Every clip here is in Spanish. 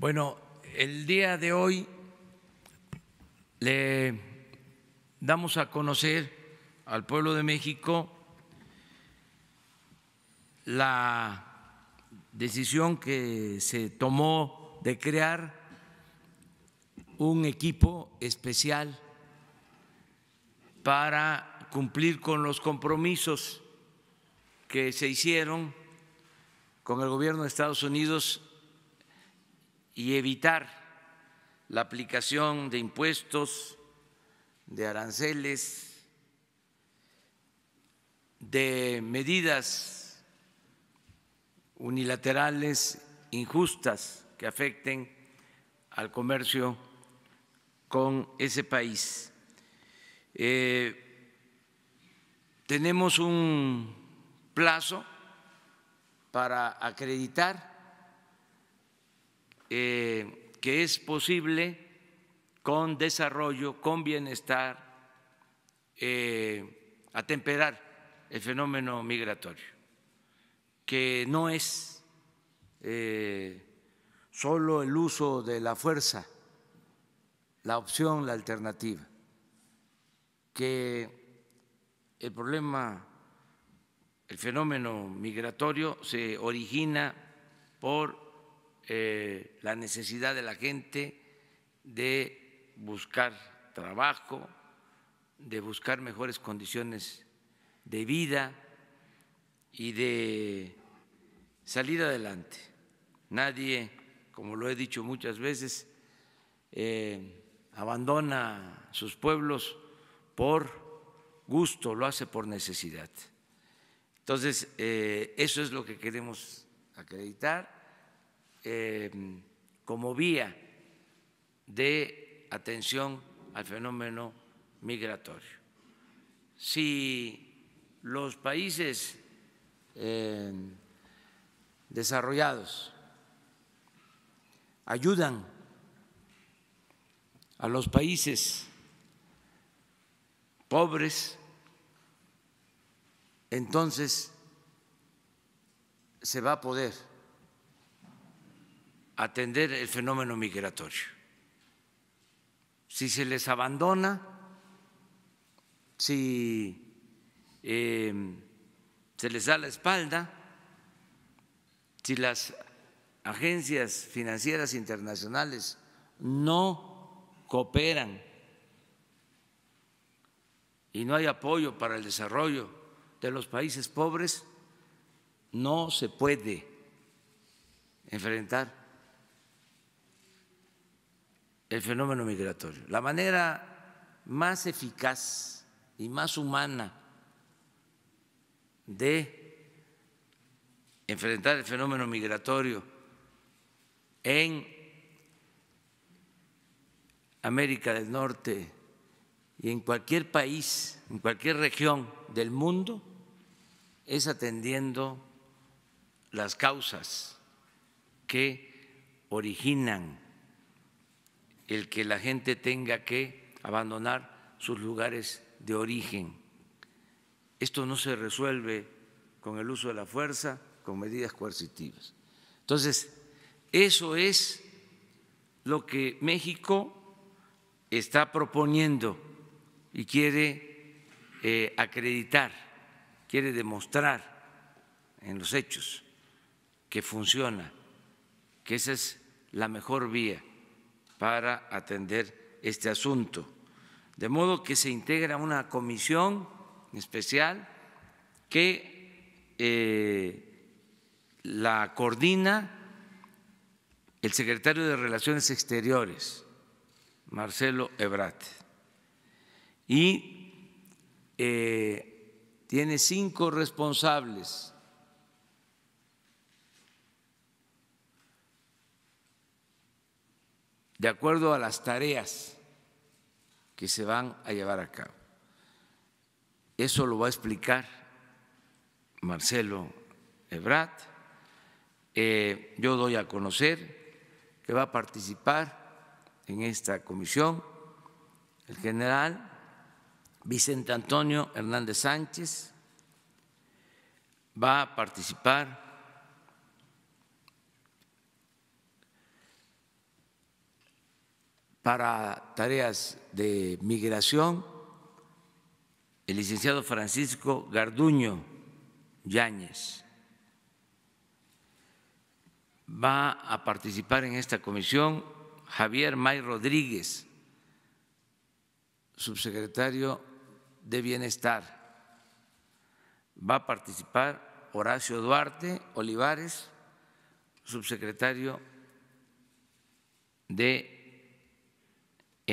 Bueno, el día de hoy le damos a conocer al pueblo de México la decisión que se tomó de crear un equipo especial para cumplir con los compromisos que se hicieron con el gobierno de Estados Unidos y evitar la aplicación de impuestos, de aranceles, de medidas unilaterales injustas que afecten al comercio con ese país. Eh, tenemos un plazo para acreditar eh, que es posible con desarrollo, con bienestar, eh, atemperar el fenómeno migratorio, que no es eh, solo el uso de la fuerza, la opción, la alternativa, que el problema, el fenómeno migratorio se origina por eh, la necesidad de la gente de buscar trabajo, de buscar mejores condiciones de vida y de salir adelante. Nadie, como lo he dicho muchas veces, eh, abandona sus pueblos por gusto, lo hace por necesidad. Entonces, eh, eso es lo que queremos acreditar eh, como vía de atención al fenómeno migratorio. Si los países eh, desarrollados ayudan a los países pobres, entonces se va a poder atender el fenómeno migratorio. Si se les abandona, si em, se les da la espalda, si las agencias financieras internacionales no cooperan y no hay apoyo para el desarrollo de los países pobres, no se puede enfrentar el fenómeno migratorio. La manera más eficaz y más humana de enfrentar el fenómeno migratorio en América del Norte y en cualquier país, en cualquier región del mundo, es atendiendo las causas que originan el que la gente tenga que abandonar sus lugares de origen. Esto no se resuelve con el uso de la fuerza, con medidas coercitivas. Entonces, eso es lo que México está proponiendo y quiere eh, acreditar, quiere demostrar en los hechos que funciona, que esa es la mejor vía para atender este asunto. De modo que se integra una comisión especial que eh, la coordina el secretario de Relaciones Exteriores, Marcelo Ebrat, y eh, tiene cinco responsables de acuerdo a las tareas que se van a llevar a cabo. Eso lo va a explicar Marcelo Ebrat. Eh, yo doy a conocer que va a participar en esta comisión el general Vicente Antonio Hernández Sánchez, va a participar para tareas de migración, el licenciado Francisco Garduño Yáñez va a participar en esta comisión Javier May Rodríguez, subsecretario de Bienestar. Va a participar Horacio Duarte Olivares, subsecretario de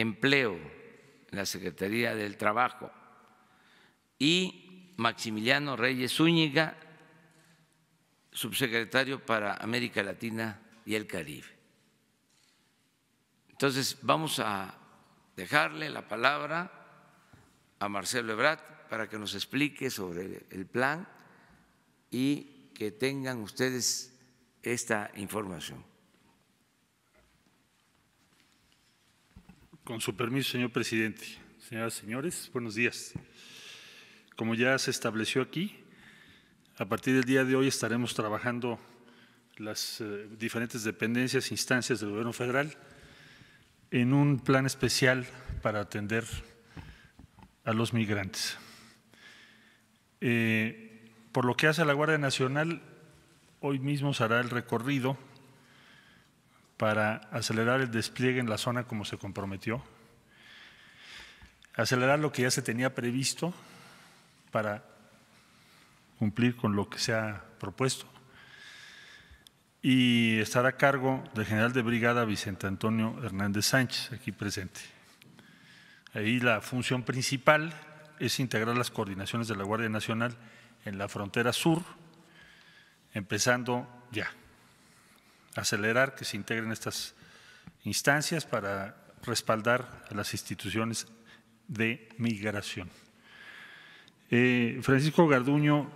Empleo, en la Secretaría del Trabajo, y Maximiliano Reyes Zúñiga, subsecretario para América Latina y el Caribe. Entonces, vamos a dejarle la palabra a Marcelo Ebrat para que nos explique sobre el plan y que tengan ustedes esta información. Con su permiso, señor presidente, señoras y señores, buenos días. Como ya se estableció aquí, a partir del día de hoy estaremos trabajando las eh, diferentes dependencias, e instancias del gobierno federal en un plan especial para atender a los migrantes. Eh, por lo que hace a la Guardia Nacional, hoy mismo se hará el recorrido para acelerar el despliegue en la zona como se comprometió, acelerar lo que ya se tenía previsto para cumplir con lo que se ha propuesto y estar a cargo del general de brigada Vicente Antonio Hernández Sánchez, aquí presente. Ahí la función principal es integrar las coordinaciones de la Guardia Nacional en la frontera sur, empezando ya acelerar que se integren estas instancias para respaldar a las instituciones de migración. Eh, Francisco Garduño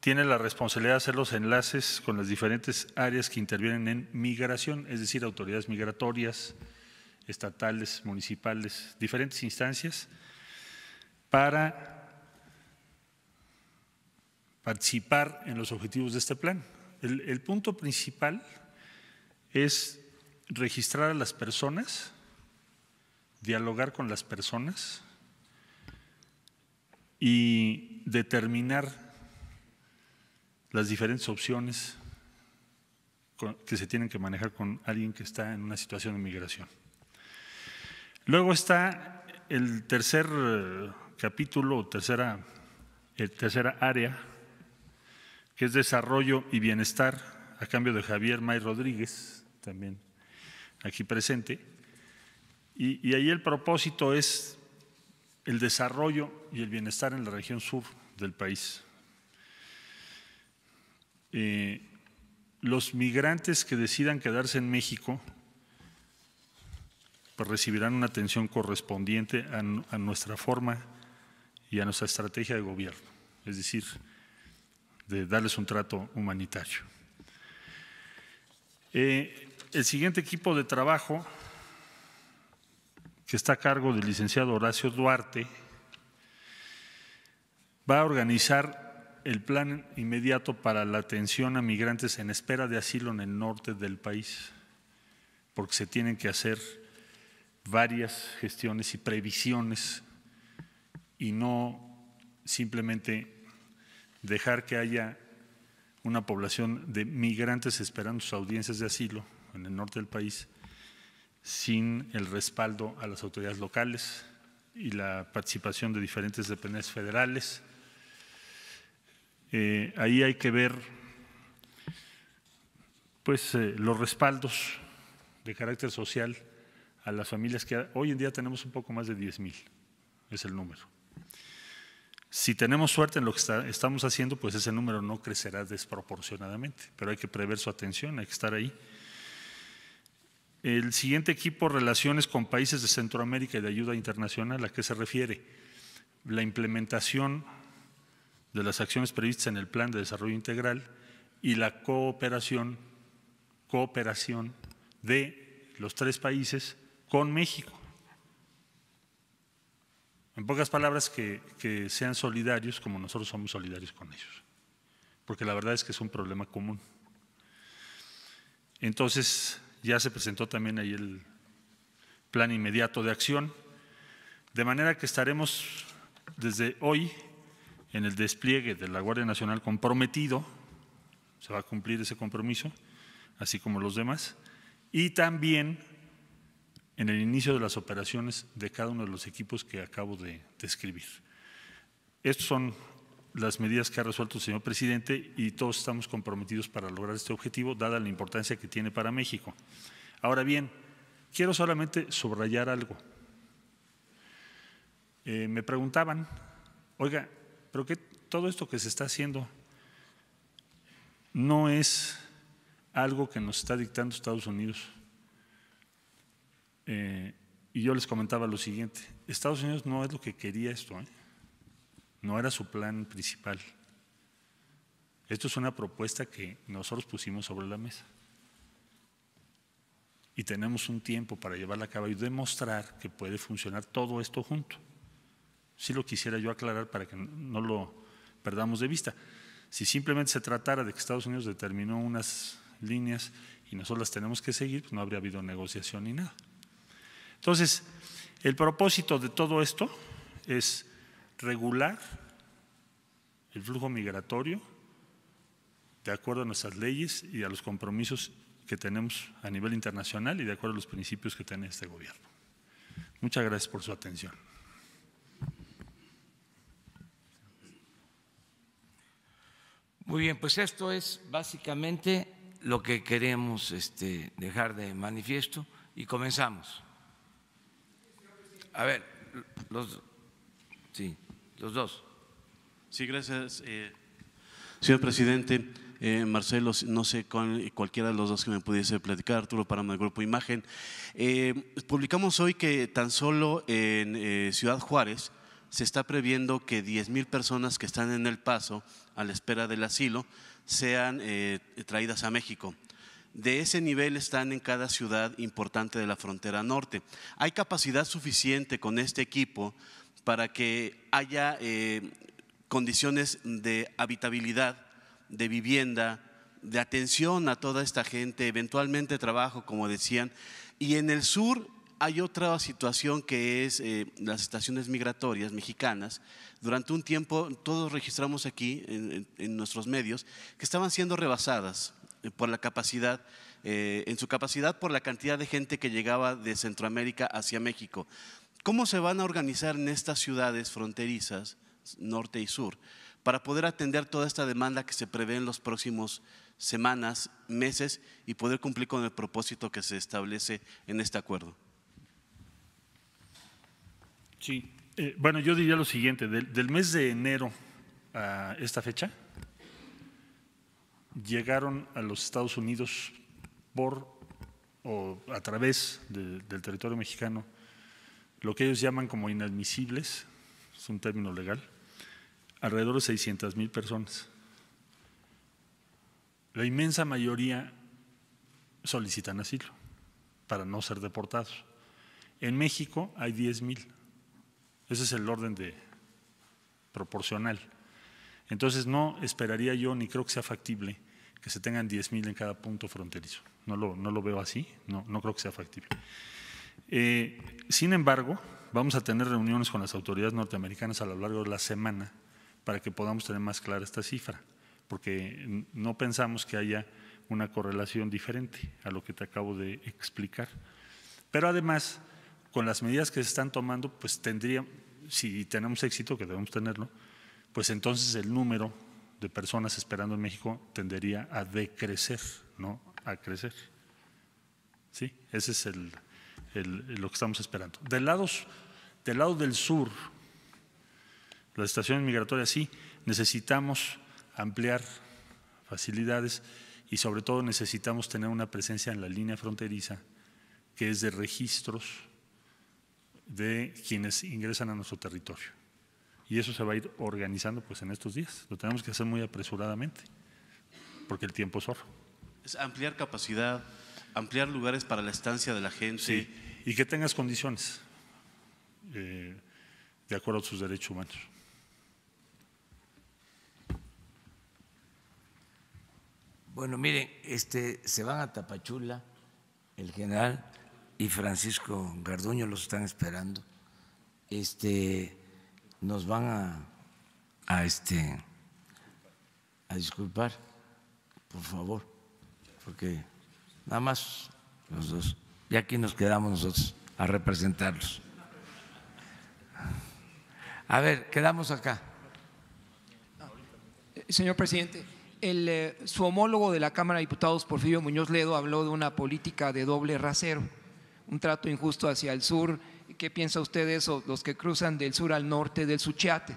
tiene la responsabilidad de hacer los enlaces con las diferentes áreas que intervienen en migración, es decir, autoridades migratorias, estatales, municipales, diferentes instancias, para participar en los objetivos de este plan. el punto principal es registrar a las personas, dialogar con las personas y determinar las diferentes opciones que se tienen que manejar con alguien que está en una situación de migración. Luego está el tercer eh, capítulo tercera, el eh, tercera área, que es desarrollo y bienestar, a cambio de Javier May Rodríguez, también aquí presente. Y, ahí el propósito es el desarrollo y el bienestar en la región sur del país. Eh, los migrantes que decidan quedarse en México pues recibirán una atención correspondiente a, nuestra forma y a nuestra estrategia de gobierno, es decir, de darles un trato humanitario. Eh, el siguiente equipo de trabajo, que está a cargo del licenciado Horacio Duarte, va a organizar el plan inmediato para la atención a migrantes en espera de asilo en el norte del país, porque se tienen que hacer varias gestiones y previsiones y no simplemente dejar que haya una población de migrantes esperando sus audiencias de asilo en el norte del país, sin el respaldo a las autoridades locales y la participación de diferentes dependencias federales. Eh, ahí hay que ver pues, eh, los respaldos de carácter social a las familias que hoy en día tenemos un poco más de 10.000 mil, es el número. Si tenemos suerte en lo que estamos haciendo, pues ese número no crecerá desproporcionadamente, pero hay que prever su atención, hay que estar ahí. El siguiente equipo, relaciones con países de Centroamérica y de ayuda internacional, ¿a qué se refiere? La implementación de las acciones previstas en el Plan de Desarrollo Integral y la cooperación, cooperación de los tres países con México. En pocas palabras, que, que sean solidarios como nosotros somos solidarios con ellos, porque la verdad es que es un problema común. Entonces, ya se presentó también ahí el plan inmediato de acción, de manera que estaremos desde hoy en el despliegue de la Guardia Nacional comprometido, se va a cumplir ese compromiso, así como los demás, y también en el inicio de las operaciones de cada uno de los equipos que acabo de describir. Estos son las medidas que ha resuelto el señor presidente y todos estamos comprometidos para lograr este objetivo, dada la importancia que tiene para México. Ahora bien, quiero solamente subrayar algo. Eh, me preguntaban, oiga, pero qué todo esto que se está haciendo no es algo que nos está dictando Estados Unidos. Eh, y yo les comentaba lo siguiente, Estados Unidos no es lo que quería esto. ¿eh? No era su plan principal. Esto es una propuesta que nosotros pusimos sobre la mesa. Y tenemos un tiempo para llevarla a cabo y demostrar que puede funcionar todo esto junto. Si lo quisiera yo aclarar para que no lo perdamos de vista. Si simplemente se tratara de que Estados Unidos determinó unas líneas y nosotros las tenemos que seguir, pues no habría habido negociación ni nada. Entonces, el propósito de todo esto es regular el flujo migratorio de acuerdo a nuestras leyes y a los compromisos que tenemos a nivel internacional y de acuerdo a los principios que tiene este gobierno. Muchas gracias por su atención. Muy bien, pues esto es básicamente lo que queremos este, dejar de manifiesto y comenzamos. A ver, los... Sí los dos. Sí, gracias, eh, señor presidente. Eh, Marcelo, no sé con cualquiera de los dos que me pudiese platicar, Arturo para del Grupo Imagen. Eh, publicamos hoy que tan solo en Ciudad Juárez se está previendo que 10.000 personas que están en el paso a la espera del asilo sean traídas a México. De ese nivel están en cada ciudad importante de la frontera norte. ¿Hay capacidad suficiente con este equipo para que haya eh, condiciones de habitabilidad, de vivienda, de atención a toda esta gente, eventualmente trabajo, como decían. Y en el sur hay otra situación que es eh, las estaciones migratorias mexicanas. Durante un tiempo todos registramos aquí en, nuestros medios que estaban siendo rebasadas eh, por la en su capacidad por la cantidad de gente que llegaba de Centroamérica hacia México. ¿Cómo se van a organizar en estas ciudades fronterizas, norte y sur, para poder atender toda esta demanda que se prevé en los próximos semanas, meses y poder cumplir con el propósito que se establece en este acuerdo? Sí, eh, bueno, yo diría lo siguiente, del, mes de enero a esta fecha, llegaron a los Estados Unidos por o a través del territorio mexicano lo que ellos llaman como inadmisibles, es un término legal, alrededor de 600 mil personas. La inmensa mayoría solicitan asilo para no ser deportados. En México hay 10 mil. Ese es el orden de proporcional. Entonces no esperaría yo, ni creo que sea factible, que se tengan 10 mil en cada punto fronterizo. No lo, no lo veo así, no, no creo que sea factible. Eh, sin embargo, vamos a tener reuniones con las autoridades norteamericanas a lo largo de la semana para que podamos tener más clara esta cifra, porque no pensamos que haya una correlación diferente a lo que te acabo de explicar. Pero además, con las medidas que se están tomando, pues tendría, si tenemos éxito, que debemos tenerlo, pues entonces el número de personas esperando en México tendería a decrecer, no a crecer. Sí, ese es el, lo que estamos esperando. Del lado, del lado del sur, las estaciones migratorias sí, necesitamos ampliar facilidades y sobre todo necesitamos tener una presencia en la línea fronteriza que es de registros de quienes ingresan a nuestro territorio. Y eso se va a ir organizando pues en estos días. Lo tenemos que hacer muy apresuradamente, porque el tiempo es oro. Es ampliar capacidad, ampliar lugares para la estancia de la gente. y que tengas condiciones eh, de acuerdo a sus derechos humanos. Bueno, miren, este, se van a Tapachula, el general y Francisco Garduño los están esperando. Este, nos van a, a, este, a disculpar, por favor, porque nada más los dos. Y aquí nos quedamos nosotros a representarlos. A ver, quedamos acá. Eh, señor presidente, el, eh, su homólogo de la Cámara de Diputados, Porfirio Muñoz Ledo, habló de una política de doble rasero, un trato injusto hacia el sur. ¿Qué piensa usted de eso, los que cruzan del sur al norte del Suchiate?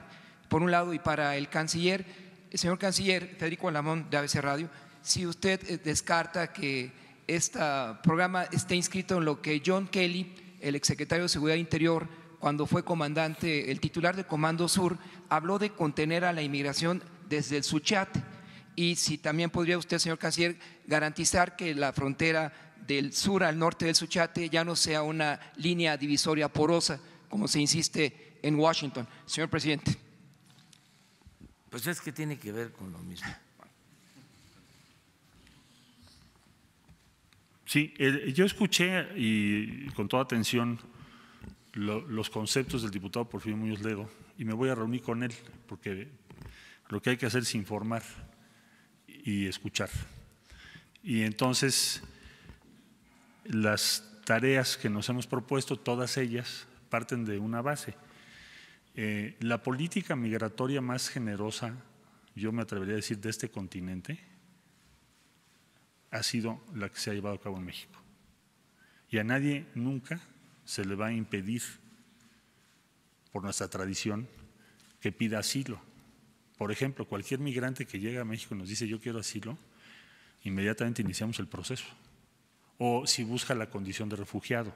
Por un lado, y para el canciller, señor canciller Federico Alamón de ABC Radio, si usted eh, descarta que este programa está inscrito en lo que John Kelly, el exsecretario de Seguridad Interior, cuando fue comandante, el titular de Comando Sur, habló de contener a la inmigración desde el Suchat. Y si también podría usted, señor canciller, garantizar que la frontera del sur al norte del Suchate ya no sea una línea divisoria porosa, como se insiste en Washington. Señor presidente. Pues es que tiene que ver con lo mismo. Sí, eh, yo escuché y con toda atención los conceptos del diputado Porfirio Muñoz Ledo y me voy a reunir con él porque lo que hay que hacer es informar y escuchar. Y entonces las tareas que nos hemos propuesto, todas ellas parten de una base. Eh, la política migratoria más generosa, yo me atrevería a decir, de este continente, ha sido la que se ha llevado a cabo en México. Y a nadie nunca se le va a impedir, por nuestra tradición, que pida asilo. Por ejemplo, cualquier migrante que llega a México y nos dice yo quiero asilo, inmediatamente iniciamos el proceso. O si busca la condición de refugiado.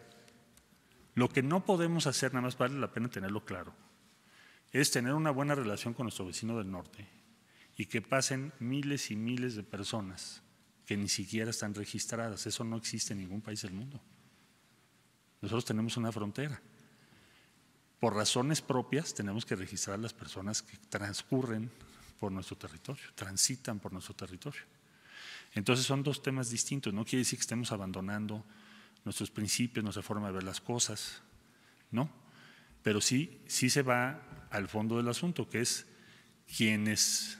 Lo que no podemos hacer, nada más vale la pena tenerlo claro, es tener una buena relación con nuestro vecino del norte y que pasen miles y miles de personas que ni siquiera están registradas. Eso no existe en ningún país del mundo. Nosotros tenemos una frontera. Por razones propias tenemos que registrar a las personas que transcurren por nuestro territorio, transitan por nuestro territorio. Entonces son dos temas distintos. No quiere decir que estemos abandonando nuestros principios, nuestra forma de ver las cosas, ¿no? Pero sí, sí se va al fondo del asunto, que es quienes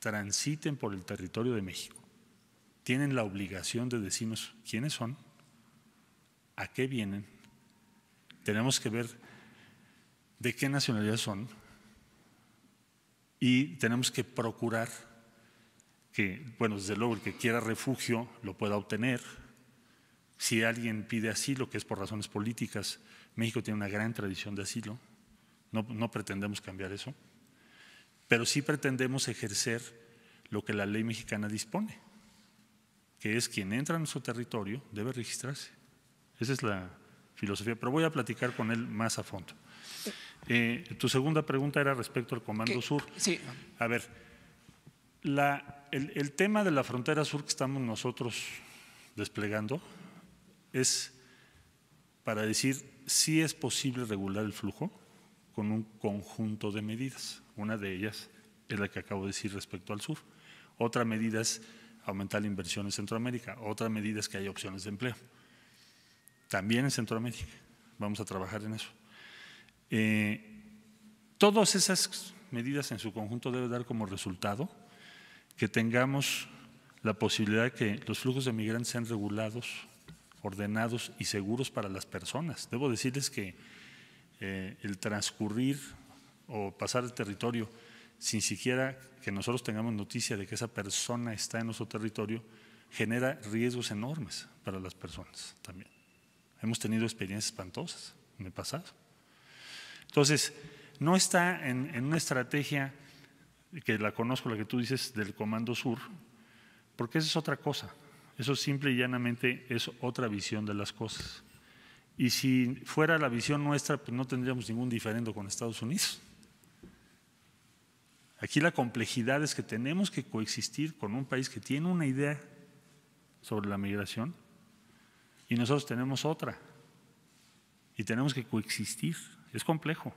transiten por el territorio de México tienen la obligación de decirnos quiénes son, a qué vienen, tenemos que ver de qué nacionalidad son y tenemos que procurar que, bueno, desde luego el que quiera refugio lo pueda obtener. Si alguien pide asilo, que es por razones políticas, México tiene una gran tradición de asilo, no, no pretendemos cambiar eso, pero sí pretendemos ejercer lo que la ley mexicana dispone que es quien entra en nuestro territorio, debe registrarse. Esa es la filosofía, pero voy a platicar con él más a fondo. Eh, tu segunda pregunta era respecto al Comando Sur. Sí. A ver, la, el, el tema de la frontera sur que estamos nosotros desplegando es para decir si es posible regular el flujo con un conjunto de medidas. Una de ellas es la que acabo de decir respecto al sur. Otra medida es aumentar la inversión en Centroamérica. Otra medida es que hay opciones de empleo. También en Centroamérica. Vamos a trabajar en eso. Eh, todas esas medidas en su conjunto deben dar como resultado que tengamos la posibilidad de que los flujos de migrantes sean regulados, ordenados y seguros para las personas. Debo decirles que eh, el transcurrir o pasar el territorio sin siquiera que nosotros tengamos noticia de que esa persona está en nuestro territorio, genera riesgos enormes para las personas también. Hemos tenido experiencias espantosas en el pasado. Entonces, no está en, una estrategia que la conozco, la que tú dices, del Comando Sur, porque eso es otra cosa. Eso simple y llanamente es otra visión de las cosas. Y si fuera la visión nuestra, pues no tendríamos ningún diferendo con Estados Unidos. Aquí la complejidad es que tenemos que coexistir con un país que tiene una idea sobre la migración y nosotros tenemos otra. Y tenemos que coexistir. Es complejo.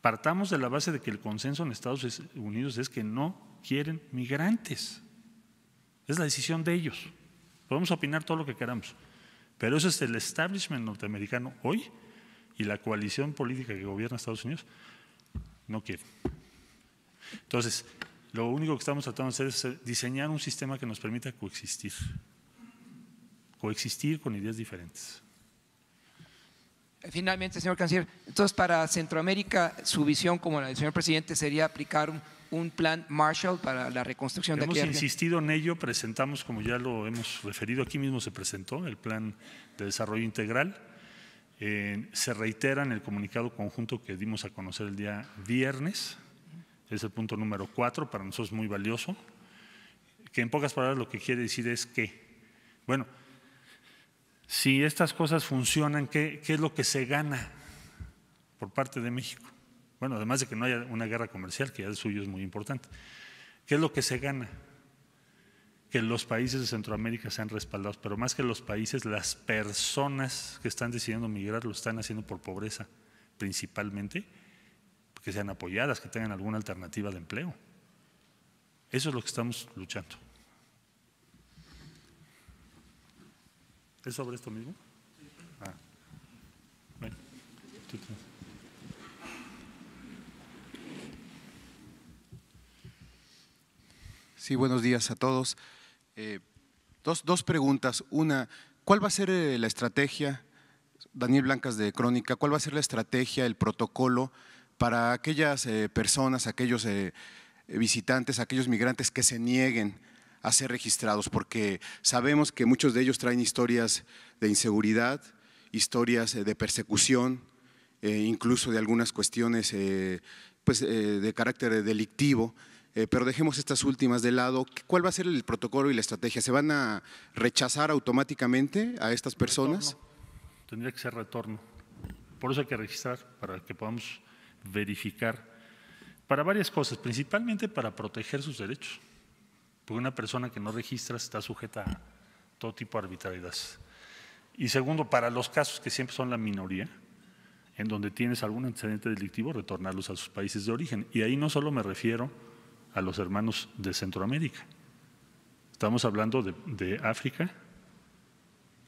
Partamos de la base de que el consenso en Estados Unidos es que no quieren migrantes. Es la decisión de ellos. Podemos opinar todo lo que queramos. Pero eso es el establishment norteamericano hoy y la coalición política que gobierna Estados Unidos no quiere. Entonces, lo único que estamos tratando de hacer es diseñar un sistema que nos permita coexistir, coexistir con ideas diferentes. Finalmente, señor canciller, entonces para Centroamérica, su visión como la del señor presidente sería aplicar un, plan Marshall para la reconstrucción hemos de Hemos insistido en ello, presentamos, como ya lo hemos referido, aquí mismo se presentó el plan de desarrollo integral. Eh, se reitera en el comunicado conjunto que dimos a conocer el día viernes, es el punto número cuatro, para nosotros muy valioso, que en pocas palabras lo que quiere decir es que, bueno, si estas cosas funcionan, ¿qué, es lo que se gana por parte de México? Bueno, además de que no haya una guerra comercial, que ya el suyo es muy importante, ¿qué es lo que se gana? Que los países de Centroamérica sean respaldados, pero más que los países, las personas que están decidiendo migrar lo están haciendo por pobreza principalmente que sean apoyadas, que tengan alguna alternativa de empleo. Eso es lo que estamos luchando. ¿Es sobre esto mismo? Ah. Sí, buenos días a todos. Eh, dos, dos, preguntas. Una, ¿cuál va a ser eh, la estrategia, Daniel Blancas de Crónica, cuál va a ser la estrategia, el protocolo para aquellas eh, personas, aquellos eh, visitantes, aquellos migrantes que se nieguen a ser registrados, porque sabemos que muchos de ellos traen historias de inseguridad, historias eh, de persecución, incluso de algunas cuestiones pues, de carácter delictivo. pero dejemos estas últimas de lado. ¿Cuál va a ser el protocolo y la estrategia? ¿Se van a rechazar automáticamente a estas personas? Tendría que ser retorno. Por eso hay que registrar, para que podamos verificar para varias cosas, principalmente para proteger sus derechos, porque una persona que no registra está sujeta a todo tipo de arbitrariedades. Y segundo, para los casos que siempre son la minoría, en donde tienes algún antecedente delictivo, retornarlos a sus países de origen. Y ahí no solo me refiero a los hermanos de Centroamérica, estamos hablando de, de África,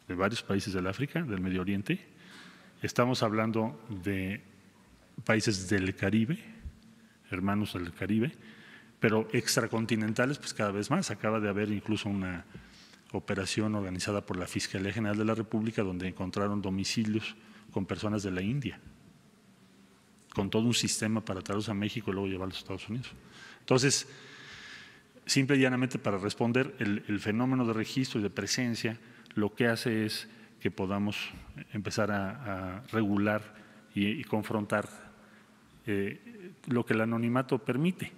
de varios países del África, del Medio Oriente, estamos hablando de países del Caribe, hermanos del Caribe, pero extracontinentales, pues cada vez más. Acaba de haber incluso una operación organizada por la Fiscalía General de la República donde encontraron domicilios con personas de la India, con todo un sistema para traerlos a México y luego llevarlos a Estados Unidos. Entonces, simple y llanamente para responder, el, fenómeno de registro y de presencia lo que hace es que podamos empezar a, regular y confrontar eh, lo que el anonimato permite.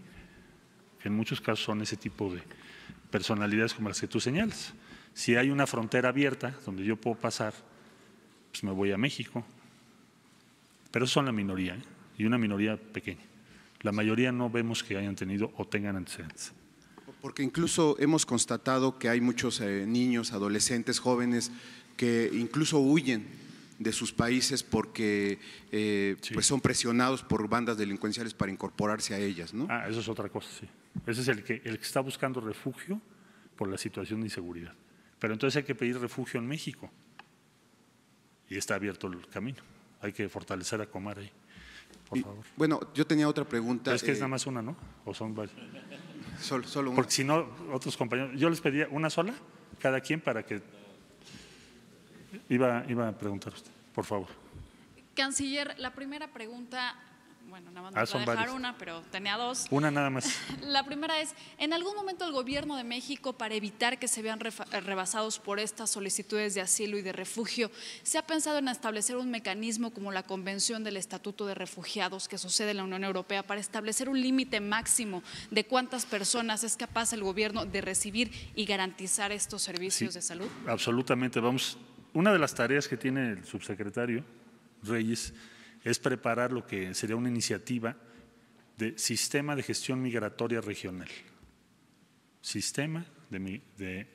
En muchos casos son ese tipo de personalidades como las que tú señalas. Si hay una frontera abierta donde yo puedo pasar, pues me voy a México. Pero son la minoría, ¿eh? y una minoría pequeña. La mayoría no vemos que hayan tenido o tengan antecedentes. Porque incluso hemos constatado que hay muchos eh, niños, adolescentes, jóvenes que incluso huyen de sus países porque eh, pues son presionados por bandas delincuenciales para incorporarse a ellas. ¿no? Ah, eso es otra cosa, sí. Ese es el que, el que está buscando refugio por la situación de inseguridad. Pero entonces hay que pedir refugio en México. Y está abierto el camino. Hay que fortalecer a Comar ahí. Por favor. Bueno, yo tenía otra pregunta. Es que es eh, nada más una, ¿no? O son varias. Solo, solo una. Porque si no, otros compañeros. Yo les pedía una sola, cada quien, para que Iba, a preguntar usted, por favor. Canciller, la primera pregunta bueno, nada más ah, voy a dejar una, pero tenía dos. Una nada más. La primera es, ¿en algún momento el gobierno de México, para evitar que se vean rebasados por estas solicitudes de asilo y de refugio, se ha pensado en establecer un mecanismo como la Convención del Estatuto de Refugiados que sucede en la Unión Europea para establecer un límite máximo de cuántas personas es capaz el gobierno de recibir y garantizar estos servicios de salud? Absolutamente, vamos una de las tareas que tiene el subsecretario Reyes es preparar lo que sería una iniciativa de sistema de gestión migratoria regional. Sistema de, de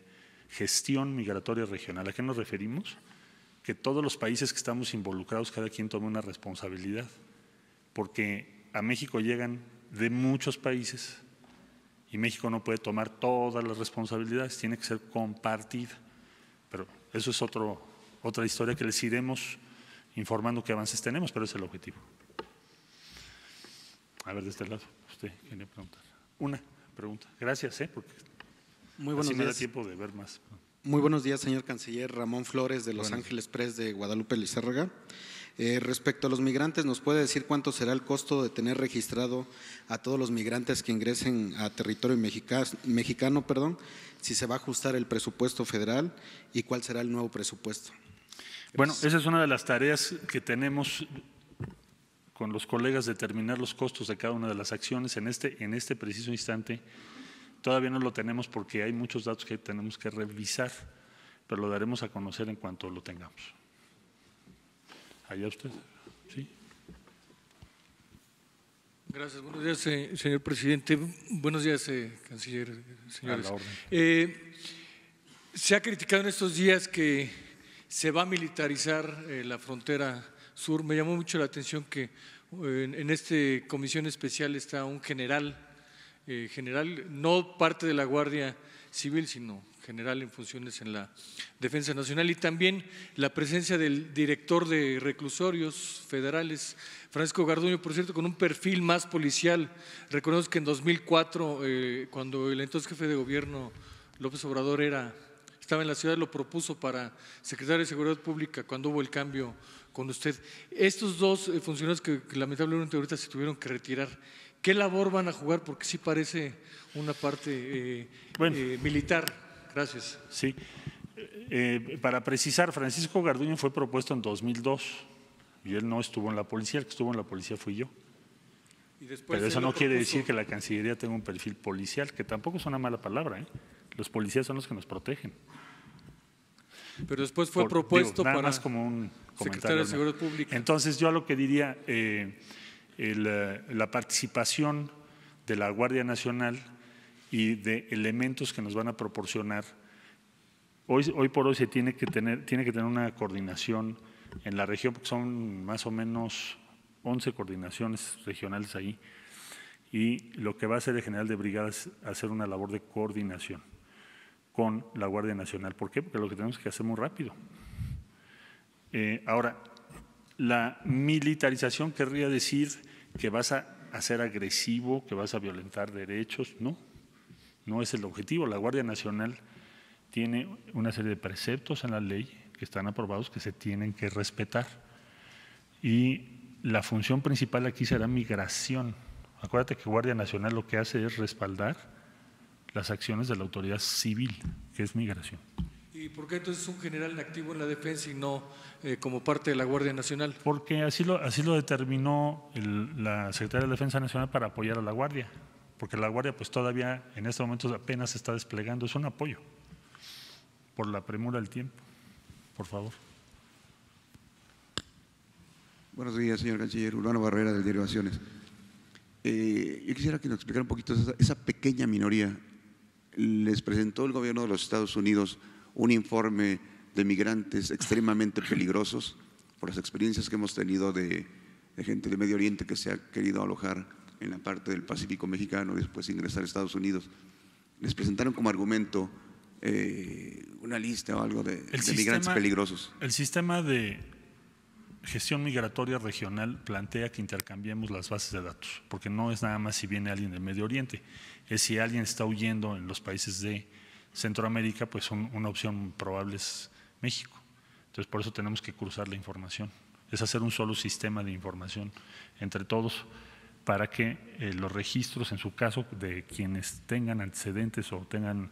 gestión migratoria regional. ¿A qué nos referimos? Que todos los países que estamos involucrados, cada quien tome una responsabilidad, porque a México llegan de muchos países y México no puede tomar todas las responsabilidades, tiene que ser compartida. Pero eso es otro, otra historia que les iremos informando qué avances tenemos, pero es el objetivo. A ver, de este lado, usted tiene preguntar. Una pregunta. Gracias, ¿eh? Porque Muy buenos días. me tiempo de ver más. Muy buenos días, señor canciller Ramón Flores de Los Ángeles Press de Guadalupe Lizárraga. Eh, respecto a los migrantes, ¿nos puede decir cuánto será el costo de tener registrado a todos los migrantes que ingresen a territorio mexicano, perdón, si se va a ajustar el presupuesto federal y cuál será el nuevo presupuesto? Bueno, esa es una de las tareas que tenemos con los colegas, determinar los costos de cada una de las acciones en este, en este preciso instante. Todavía no lo tenemos porque hay muchos datos que tenemos que revisar, pero lo daremos a conocer en cuanto lo tengamos. Allá usted. Sí. Gracias. Buenos días, eh, señor presidente. Buenos días, eh, canciller. Señores. A la orden. Eh, se ha criticado en estos días que se va a militarizar eh, la frontera sur. Me llamó mucho la atención que eh, en, esta comisión especial está un general, eh, general, no parte de la Guardia Civil, sino general en funciones en la Defensa Nacional y también la presencia del director de reclusorios federales, Francisco Garduño, por cierto, con un perfil más policial. Recordemos que en 2004, cuando el entonces jefe de gobierno López Obrador era estaba en la ciudad, lo propuso para secretario de Seguridad Pública cuando hubo el cambio con usted. Estos dos eh, funcionarios que, lamentablemente ahorita se tuvieron que retirar, ¿qué labor van a jugar? Porque sí parece una parte eh, eh, militar. Gracias. Sí. para precisar, Francisco Garduño fue propuesto en 2002 y él no estuvo en la policía, el que estuvo en la policía fui yo. Pero eso no quiere decir que la Cancillería tenga un perfil policial, que tampoco es una mala palabra. ¿eh? Los policías son los que nos protegen. Pero después fue propuesto para como un Secretario de Pública. Entonces yo lo que diría, eh, eh, la participación de la Guardia Nacional y de elementos que nos van a proporcionar. Hoy, hoy por hoy se tiene que tener, tiene que tener una coordinación en la región, porque son más o menos 11 coordinaciones regionales ahí y lo que va a hacer el general de brigadas es hacer una labor de coordinación con la Guardia Nacional. ¿Por qué? Porque lo que tenemos que hacer muy rápido. Eh, ahora, la militarización querría decir que vas a, ser agresivo, que vas a violentar derechos. No, no es el objetivo. La Guardia Nacional tiene una serie de preceptos en la ley que están aprobados que se tienen que respetar. Y la función principal aquí será migración. Acuérdate que Guardia Nacional lo que hace es respaldar las acciones de la autoridad civil, que es migración. ¿Y por qué entonces un general activo en la defensa y no eh, como parte de la Guardia Nacional? Porque así lo, así lo determinó la Secretaría de Defensa Nacional para apoyar a la Guardia, porque la Guardia pues todavía en este momento apenas se está desplegando, es un apoyo, por la premura del tiempo, por favor. Buenos días, señor canciller. Urbano Barrera, del derivaciones eh, yo quisiera que nos explicara un poquito esa, pequeña minoría. Les presentó el gobierno de los Estados Unidos un informe de migrantes extremadamente peligrosos por las experiencias que hemos tenido de, gente de Medio Oriente que se ha querido alojar en la parte del Pacífico mexicano y después ingresar a Estados Unidos. Les presentaron como argumento eh, una lista o algo de, migrantes peligrosos. El sistema de gestión migratoria regional plantea que intercambiemos las bases de datos, porque no es nada más si viene alguien del Medio Oriente, es si alguien está huyendo en los países de Centroamérica, pues una opción probable es México. Entonces, por eso tenemos que cruzar la información. Es hacer un solo sistema de información entre todos para que eh, los registros, en su caso, de quienes tengan antecedentes o tengan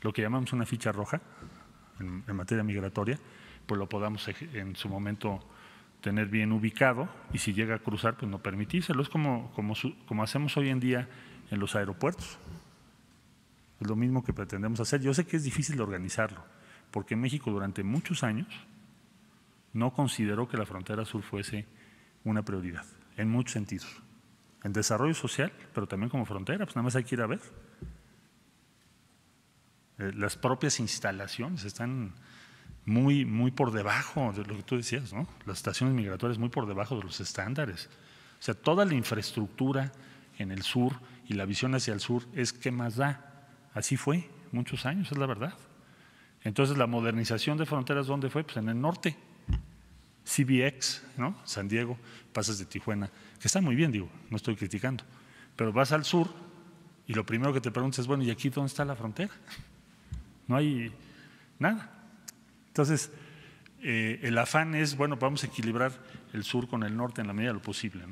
lo que llamamos una ficha roja en materia migratoria, pues lo podamos en su momento tener bien ubicado y si llega a cruzar, pues no permitírselo. Es como, como, como hacemos hoy en día en los aeropuertos. Es lo mismo que pretendemos hacer. Yo sé que es difícil organizarlo, porque México durante muchos años no consideró que la frontera sur fuese una prioridad, en muchos sentidos. En desarrollo social, pero también como frontera, pues nada más hay que ir a ver. Eh, las propias instalaciones están muy, muy por debajo de lo que tú decías, ¿no? Las estaciones migratorias muy por debajo de los estándares. O sea, toda la infraestructura en el sur y la visión hacia el sur es qué más da. Así fue muchos años, es la verdad. Entonces, la modernización de fronteras, ¿dónde fue? Pues en el norte. CBX, ¿no? San Diego, pasas de Tijuana, que está muy bien, digo, no estoy criticando. Pero vas al sur y lo primero que te preguntas es, bueno, ¿y aquí dónde está la frontera? No hay nada. Entonces, eh, el afán es, bueno, vamos a equilibrar el sur con el norte en la medida de lo posible,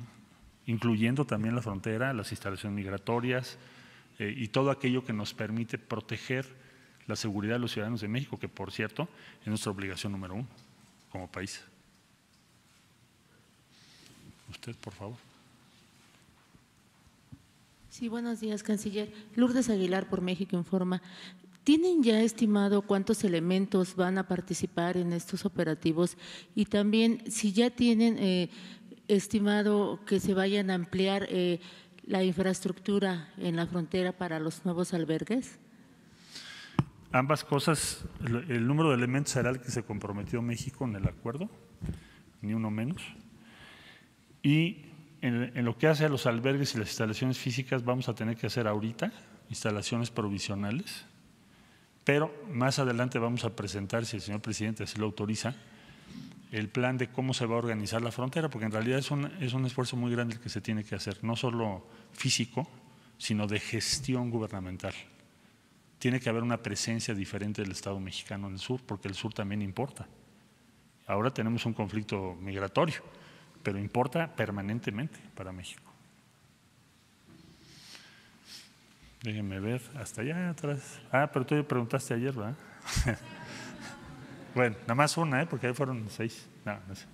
incluyendo también la frontera, las instalaciones migratorias eh, y todo aquello que nos permite proteger la seguridad de los ciudadanos de México, que por cierto es nuestra obligación número uno como país. Usted, por favor. Sí, buenos días, canciller. Lourdes Aguilar por México Informa. ¿Tienen ya estimado cuántos elementos van a participar en estos operativos? Y también, si ya tienen eh, estimado que se vayan a ampliar eh, la infraestructura en la frontera para los nuevos albergues. Ambas cosas, el número de elementos será el que se comprometió México en el acuerdo, ni uno menos. Y en lo que hace a los albergues y las instalaciones físicas, vamos a tener que hacer ahorita instalaciones provisionales pero más adelante vamos a presentar, si el señor presidente así lo autoriza, el plan de cómo se va a organizar la frontera, porque en realidad es un, es un esfuerzo muy grande el que se tiene que hacer, no solo físico, sino de gestión gubernamental. Tiene que haber una presencia diferente del Estado mexicano en el sur, porque el sur también importa. Ahora tenemos un conflicto migratorio, pero importa permanentemente para México. Déjenme ver, hasta allá atrás. Ah, pero tú preguntaste ayer, ¿verdad? bueno, nada más una, ¿eh? porque ahí fueron seis. No, no sé.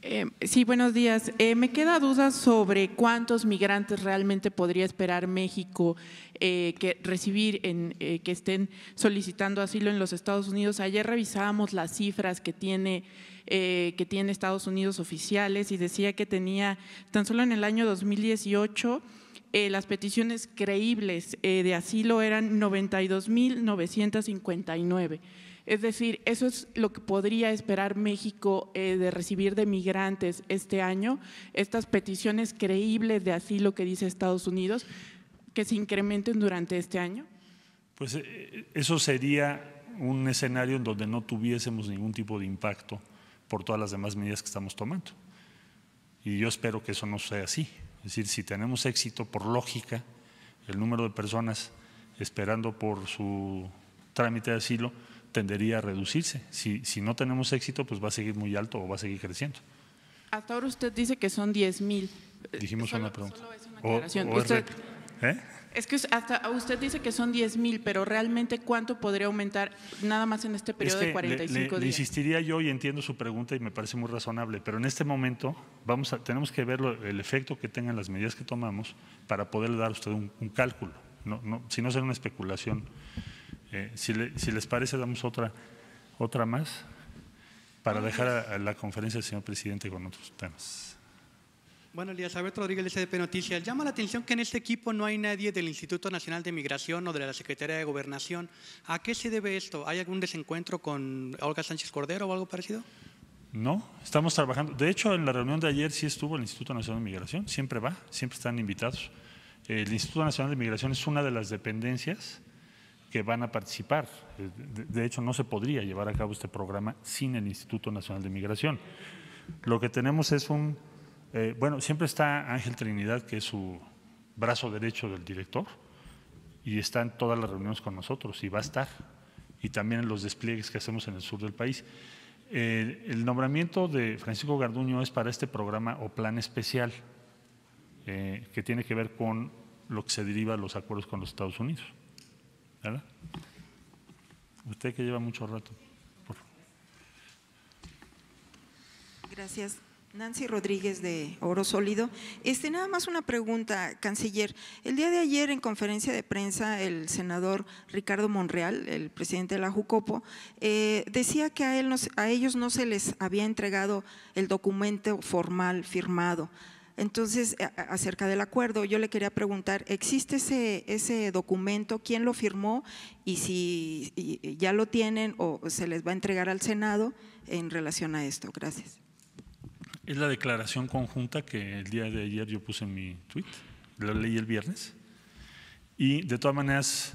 Em, sí, buenos días. Eh, me queda duda sobre cuántos migrantes realmente podría esperar México eh, que recibir en eh, que estén solicitando asilo en los Estados Unidos. Ayer revisábamos las cifras que tiene eh, que tiene Estados Unidos oficiales y decía que tenía tan solo en el año 2018 eh, las peticiones creíbles eh, de asilo eran 92.959. Es decir, eso es lo que podría esperar México de recibir de migrantes este año, estas peticiones creíbles de asilo que dice Estados Unidos, que se incrementen durante este año. Pues eso sería un escenario en donde no tuviésemos ningún tipo de impacto por todas las demás medidas que estamos tomando. Y yo espero que eso no sea así. Es decir, si tenemos éxito, por lógica, el número de personas esperando por su trámite de asilo tendería a reducirse. Si, si no tenemos éxito, pues va a seguir muy alto o va a seguir creciendo. Hasta ahora usted dice que son 10.000. mil. Dijimos una pregunta. es una o, ¿Eh? Es que hasta usted dice que son 10 mil, pero realmente cuánto podría aumentar nada más en este periodo de 45 días. insistiría yo y entiendo su pregunta y me parece muy razonable, pero en este momento vamos a, tenemos que ver el efecto que tengan las medidas que tomamos para poder dar a usted un, cálculo, si no será una especulación. Eh, si, les parece, damos otra, otra más para dejar la conferencia del señor presidente con otros temas días, Alberto Rodríguez de CDP Noticias. Llama la atención que en este equipo no hay nadie del Instituto Nacional de Migración o de la Secretaría de Gobernación. ¿A qué se debe esto? ¿Hay algún desencuentro con Olga Sánchez Cordero o algo parecido? No, estamos trabajando. De hecho, en la reunión de ayer sí estuvo el Instituto Nacional de Migración, siempre va, siempre están invitados. El Instituto Nacional de Migración es una de las dependencias que van a participar. De hecho, no se podría llevar a cabo este programa sin el Instituto Nacional de Migración. Lo que tenemos es un eh, bueno, siempre está Ángel Trinidad, que es su brazo derecho del director, y está en todas las reuniones con nosotros, y va a estar, y también en los despliegues que hacemos en el sur del país. Eh, el nombramiento de Francisco Garduño es para este programa o plan especial, eh, que tiene que ver con lo que se deriva de los acuerdos con los Estados Unidos. ¿Verdad? Usted que lleva mucho rato. Gracias. Nancy Rodríguez de Oro Sólido. Este, nada más una pregunta, canciller. El día de ayer en conferencia de prensa el senador Ricardo Monreal, el presidente de la Jucopo, eh, decía que a, él a ellos no se les había entregado el documento formal firmado. Entonces, acerca del acuerdo, yo le quería preguntar, ¿existe ese, ese documento? ¿Quién lo firmó? Y si ya lo tienen o se les va a entregar al Senado en relación a esto. Gracias. Es la declaración conjunta que el día de ayer yo puse en mi tweet, la leí el viernes. Y de todas maneras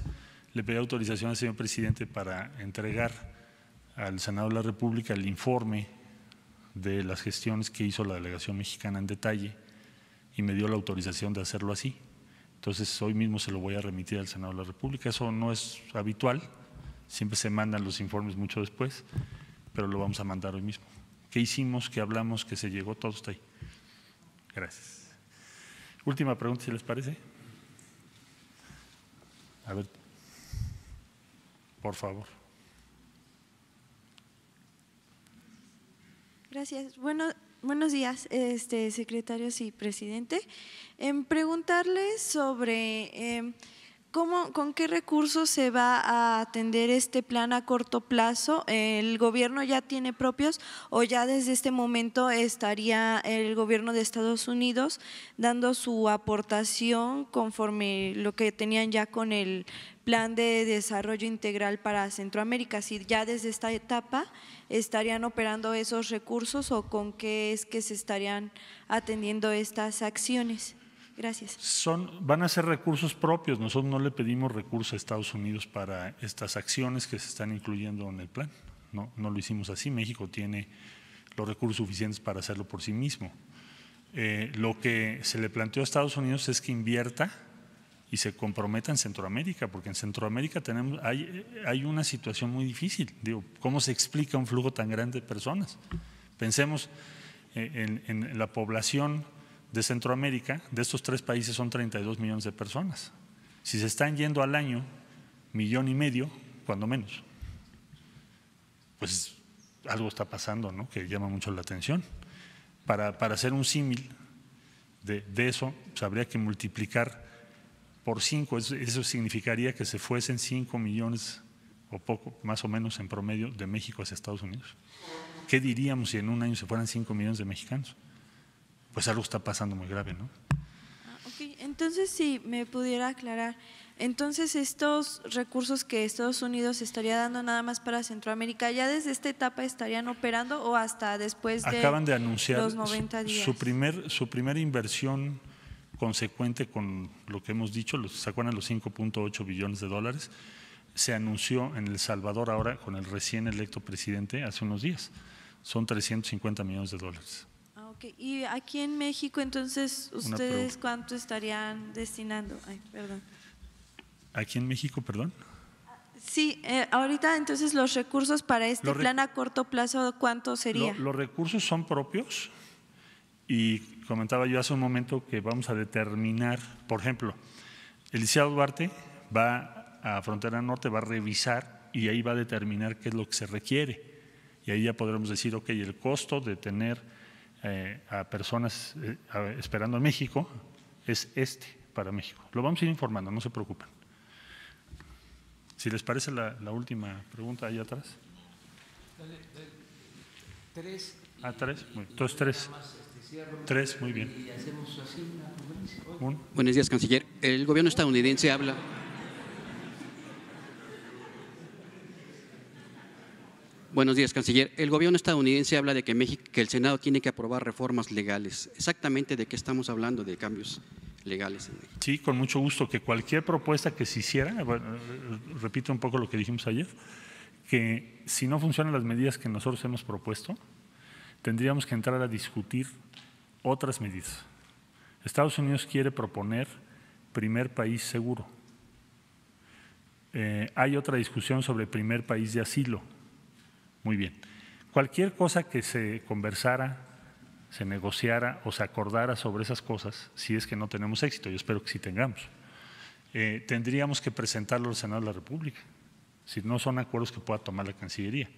le pedí autorización al señor presidente para entregar al Senado de la República el informe de las gestiones que hizo la delegación mexicana en detalle y me dio la autorización de hacerlo así. Entonces hoy mismo se lo voy a remitir al Senado de la República. Eso no es habitual, siempre se mandan los informes mucho después, pero lo vamos a mandar hoy mismo. ¿Qué hicimos? que hablamos? que se llegó? Todo está ahí. Gracias. Última pregunta, si les parece. A ver, por favor. Gracias. Bueno, buenos días, este, secretarios y presidente. En preguntarles sobre... Em, ¿Cómo, ¿Con qué recursos se va a atender este plan a corto plazo? ¿El gobierno ya tiene propios o ya desde este momento estaría el gobierno de Estados Unidos dando su aportación conforme lo que tenían ya con el plan de desarrollo integral para Centroamérica? Si ya desde esta etapa estarían operando esos recursos o con qué es que se estarían atendiendo estas acciones. Gracias. Son, van a ser recursos propios. Nosotros no le pedimos recursos a Estados Unidos para estas acciones que se están incluyendo en el plan. No, no lo hicimos así. México tiene los recursos suficientes para hacerlo por sí mismo. Eh, lo que se le planteó a Estados Unidos es que invierta y se comprometa en Centroamérica, porque en Centroamérica tenemos, hay, hay una situación muy difícil. Digo, ¿Cómo se explica un flujo tan grande de personas? Pensemos eh, en, en la población de Centroamérica, de estos tres países son 32 millones de personas. Si se están yendo al año, millón y medio, cuando menos, pues algo está pasando, ¿no? Que llama mucho la atención. Para, para hacer un símil de, eso, pues, habría que multiplicar por cinco. Eso, eso significaría que se fuesen cinco millones o poco, más o menos en promedio, de México hacia Estados Unidos. ¿Qué diríamos si en un año se fueran cinco millones de mexicanos? pues algo está pasando muy grave, ¿no? Ah, ok, entonces si me pudiera aclarar, entonces estos recursos que Estados Unidos estaría dando nada más para Centroamérica, ¿ya desde esta etapa estarían operando o hasta después de anunciar los 90 días? Su, primer, su primera inversión consecuente con lo que hemos dicho, los, ¿se acuerdan los 5.8 billones de dólares? Se anunció en El Salvador ahora con el recién electo presidente hace unos días. Son 350 millones de dólares. Y aquí en México, entonces, ¿ustedes cuánto estarían destinando? Ay, perdón. ¿Aquí en México, perdón? Sí, eh, ahorita entonces los recursos para este plan a corto plazo, ¿cuánto sería? los recursos son propios y comentaba yo hace un momento que vamos a determinar, por ejemplo, el licenciado Duarte va a Frontera Norte, va a revisar y ahí va a determinar qué es lo que se requiere. Y ahí ya podremos decir, ok, el costo de tener eh, a personas eh, esperando en México es este para México. Lo vamos a ir informando, no se preocupen. Si les parece la, última pregunta ahí atrás. Tres. ah, tres. Entonces tres. Tres, muy bien. Este, Buenos días, canciller. El gobierno estadounidense habla. Buenos días, canciller. El gobierno estadounidense habla de que, México, que el Senado tiene que aprobar reformas legales. ¿Exactamente de qué estamos hablando de cambios legales Sí, con mucho gusto. Que cualquier propuesta que se hiciera, repito un poco lo que dijimos ayer, que si no funcionan las medidas que nosotros hemos propuesto, tendríamos que entrar a discutir otras medidas. Estados Unidos quiere proponer primer país seguro. Eh, hay otra discusión sobre primer país de asilo muy bien. Cualquier cosa que se conversara, se negociara o se acordara sobre esas cosas, si es que no tenemos éxito, yo espero que sí tengamos, eh, tendríamos que presentarlo al Senado de la República, si no son acuerdos que pueda tomar la Cancillería.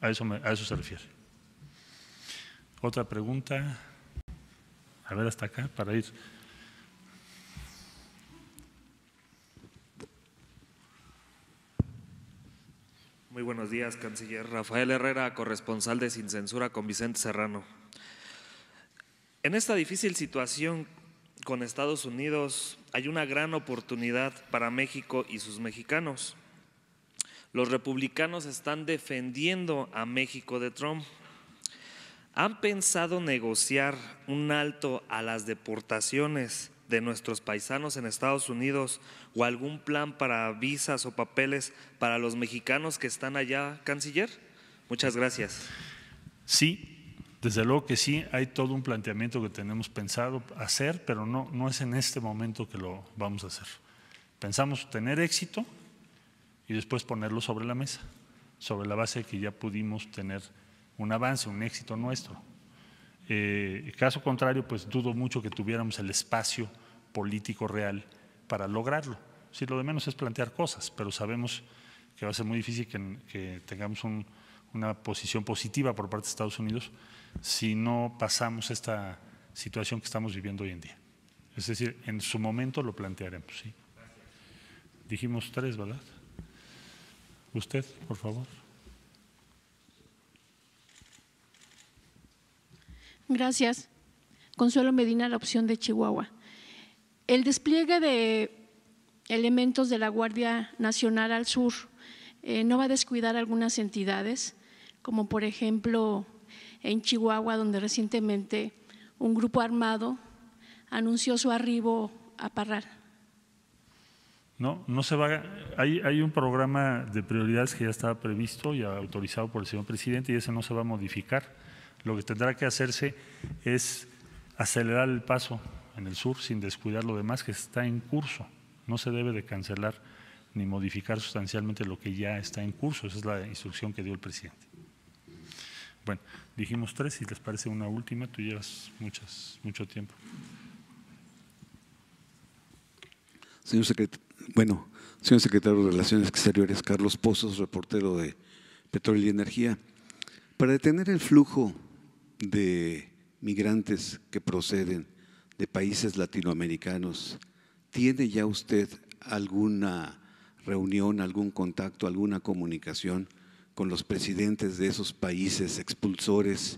A eso, a eso se refiere. Otra pregunta, a ver hasta acá, para ir. Muy buenos días, canciller Rafael Herrera, corresponsal de Sin Censura con Vicente Serrano. En esta difícil situación con Estados Unidos hay una gran oportunidad para México y sus mexicanos. Los republicanos están defendiendo a México de Trump. ¿Han pensado negociar un alto a las deportaciones de nuestros paisanos en Estados Unidos o algún plan para visas o papeles para los mexicanos que están allá, canciller? Muchas gracias. Sí, desde luego que sí, hay todo un planteamiento que tenemos pensado hacer, pero no, no es en este momento que lo vamos a hacer. Pensamos tener éxito y después ponerlo sobre la mesa, sobre la base de que ya pudimos tener un avance, un éxito nuestro. Eh, caso contrario, pues dudo mucho que tuviéramos el espacio político real para lograrlo. Si lo de menos es plantear cosas, pero sabemos que va a ser muy difícil que, tengamos una posición positiva por parte de Estados Unidos si no pasamos esta situación que estamos viviendo hoy en día. Es decir, en su momento lo plantearemos. Dijimos tres, ¿verdad? Usted, por favor. Gracias. Consuelo Medina, la opción de Chihuahua. El despliegue de elementos de la Guardia Nacional al sur eh, no va a descuidar algunas entidades, como por ejemplo en Chihuahua, donde recientemente un grupo armado anunció su arribo a Parral. No, no se va. Hay, hay un programa de prioridades que ya estaba previsto y autorizado por el señor presidente y ese no se va a modificar lo que tendrá que hacerse es acelerar el paso en el sur sin descuidar lo demás que está en curso. No se debe de cancelar ni modificar sustancialmente lo que ya está en curso. Esa es la instrucción que dio el presidente. Bueno, dijimos tres, si les parece una última, tú llevas muchas, mucho tiempo. Señor secretario, bueno, señor secretario de Relaciones Exteriores, Carlos Pozos, reportero de Petróleo y Energía. Para detener el flujo de migrantes que proceden de países latinoamericanos, ¿tiene ya usted alguna reunión, algún contacto, alguna comunicación con los presidentes de esos países expulsores?